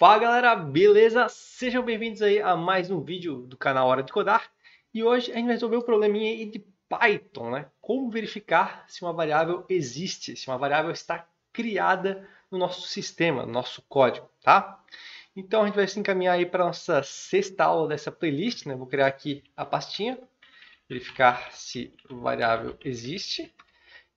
Fala galera, beleza? Sejam bem-vindos aí a mais um vídeo do canal Hora de Codar e hoje a gente vai resolver o um probleminha aí de Python, né? Como verificar se uma variável existe, se uma variável está criada no nosso sistema, no nosso código, tá? Então a gente vai se encaminhar aí para nossa sexta aula dessa playlist, né? Vou criar aqui a pastinha, verificar se variável existe.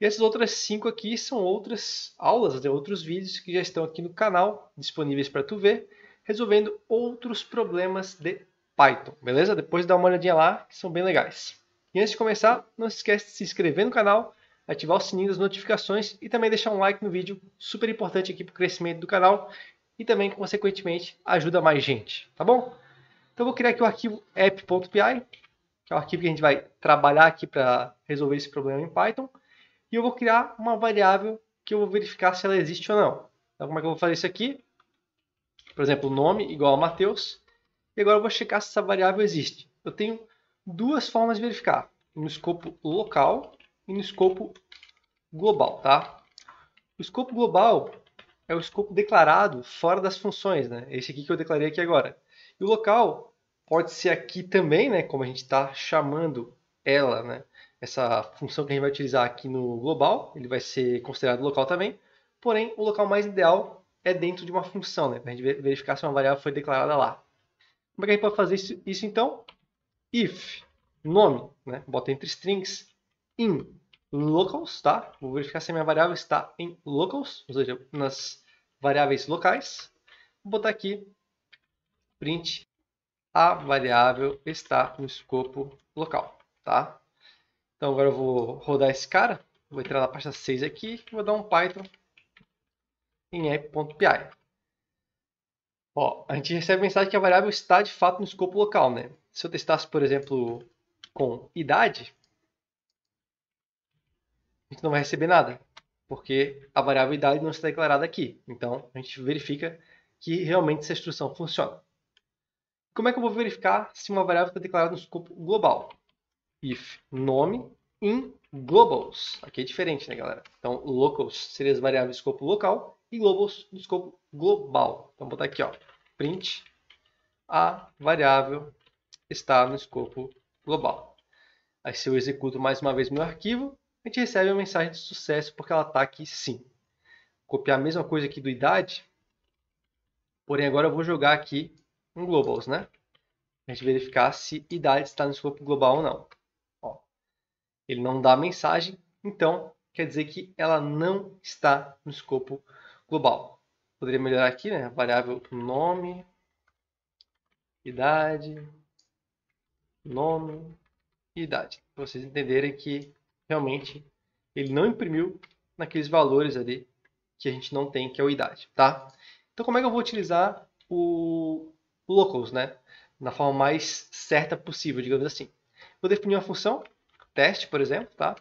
E essas outras cinco aqui são outras aulas, né, outros vídeos que já estão aqui no canal, disponíveis para tu ver, resolvendo outros problemas de Python, beleza? Depois dá uma olhadinha lá, que são bem legais. E antes de começar, não se esquece de se inscrever no canal, ativar o sininho das notificações e também deixar um like no vídeo, super importante aqui para o crescimento do canal e também, consequentemente, ajuda mais gente, tá bom? Então vou criar aqui o arquivo app.py, que é o arquivo que a gente vai trabalhar aqui para resolver esse problema em Python e eu vou criar uma variável que eu vou verificar se ela existe ou não. Então, como é que eu vou fazer isso aqui? Por exemplo, nome igual a Mateus. E agora eu vou checar se essa variável existe. Eu tenho duas formas de verificar, no escopo local e no escopo global, tá? O escopo global é o escopo declarado fora das funções, né? Esse aqui que eu declarei aqui agora. E o local pode ser aqui também, né? Como a gente está chamando ela, né? essa função que a gente vai utilizar aqui no global, ele vai ser considerado local também, porém o local mais ideal é dentro de uma função, né? para a gente verificar se uma variável foi declarada lá. Como é que a gente pode fazer isso, isso então? If, nome, né? bota entre strings, in, locals, tá? Vou verificar se a minha variável está em locals, ou seja, nas variáveis locais. Vou botar aqui, print, a variável está no escopo local, tá? Então agora eu vou rodar esse cara. Vou entrar na pasta 6 aqui e vou dar um Python em app.py. Ó, a gente recebe a mensagem que a variável está de fato no escopo local, né? Se eu testasse, por exemplo, com idade, a gente não vai receber nada, porque a variável idade não está declarada aqui. Então, a gente verifica que realmente essa instrução funciona. Como é que eu vou verificar se uma variável está declarada no escopo global? if nome in globals. Aqui é diferente, né, galera? Então, locals seria as variáveis de escopo local e globals de escopo global. Então, vou botar aqui, ó, print a variável está no escopo global. Aí, se eu executo mais uma vez meu arquivo, a gente recebe uma mensagem de sucesso porque ela está aqui sim. Copiar a mesma coisa aqui do idade, porém agora eu vou jogar aqui um globals, né? A gente verificar se idade está no escopo global ou não. Ele não dá mensagem, então quer dizer que ela não está no escopo global. Poderia melhorar aqui, né? Variável nome, idade, nome e idade. Para vocês entenderem que realmente ele não imprimiu naqueles valores ali que a gente não tem, que é o idade, tá? Então como é que eu vou utilizar o locals, né? Na forma mais certa possível, digamos assim. Vou definir uma função teste, por exemplo, tá?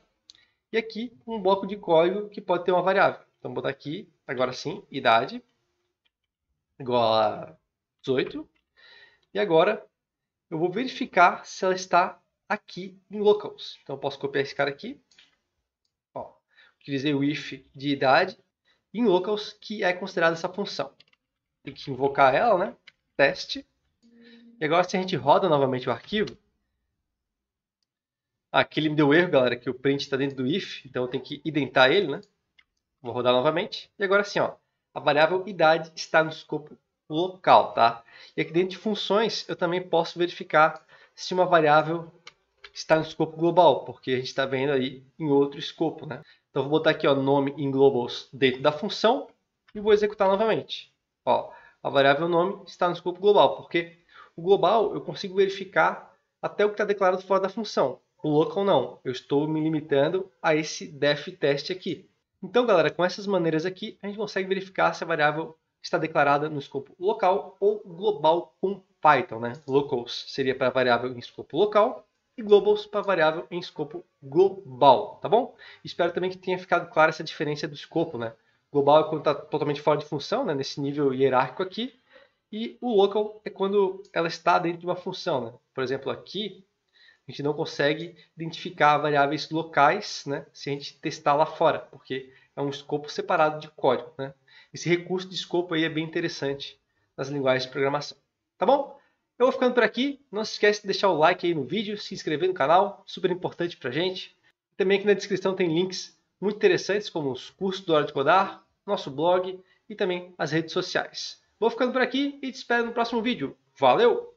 E aqui um bloco de código que pode ter uma variável. Então, vou botar aqui, agora sim, idade igual a 18. E agora eu vou verificar se ela está aqui em locals. Então, eu posso copiar esse cara aqui. Ó, utilizei o if de idade em locals, que é considerada essa função. Tem que invocar ela, né? Teste. E agora, se a gente roda novamente o arquivo, Aqui ele me deu erro, galera, que o print está dentro do if, então eu tenho que identar ele, né? Vou rodar novamente. E agora sim, ó, a variável idade está no escopo local, tá? E aqui dentro de funções, eu também posso verificar se uma variável está no escopo global, porque a gente está vendo aí em outro escopo, né? Então vou botar aqui, ó, nome em globals dentro da função e vou executar novamente. Ó, a variável nome está no escopo global, porque o global eu consigo verificar até o que está declarado fora da função. O local não, eu estou me limitando a esse def test aqui. Então, galera, com essas maneiras aqui, a gente consegue verificar se a variável está declarada no escopo local ou global com Python. Né? Locals seria para variável em escopo local e globals para variável em escopo global, tá bom? Espero também que tenha ficado clara essa diferença do escopo, né? Global é quando está totalmente fora de função, né? nesse nível hierárquico aqui, e o local é quando ela está dentro de uma função, né? Por exemplo, aqui a gente não consegue identificar variáveis locais né, se a gente testar lá fora, porque é um escopo separado de código. Né? Esse recurso de escopo aí é bem interessante nas linguagens de programação. Tá bom? Eu vou ficando por aqui. Não se esquece de deixar o like aí no vídeo, se inscrever no canal, super importante a gente. Também aqui na descrição tem links muito interessantes, como os cursos do Hora de Codar, nosso blog e também as redes sociais. Vou ficando por aqui e te espero no próximo vídeo. Valeu!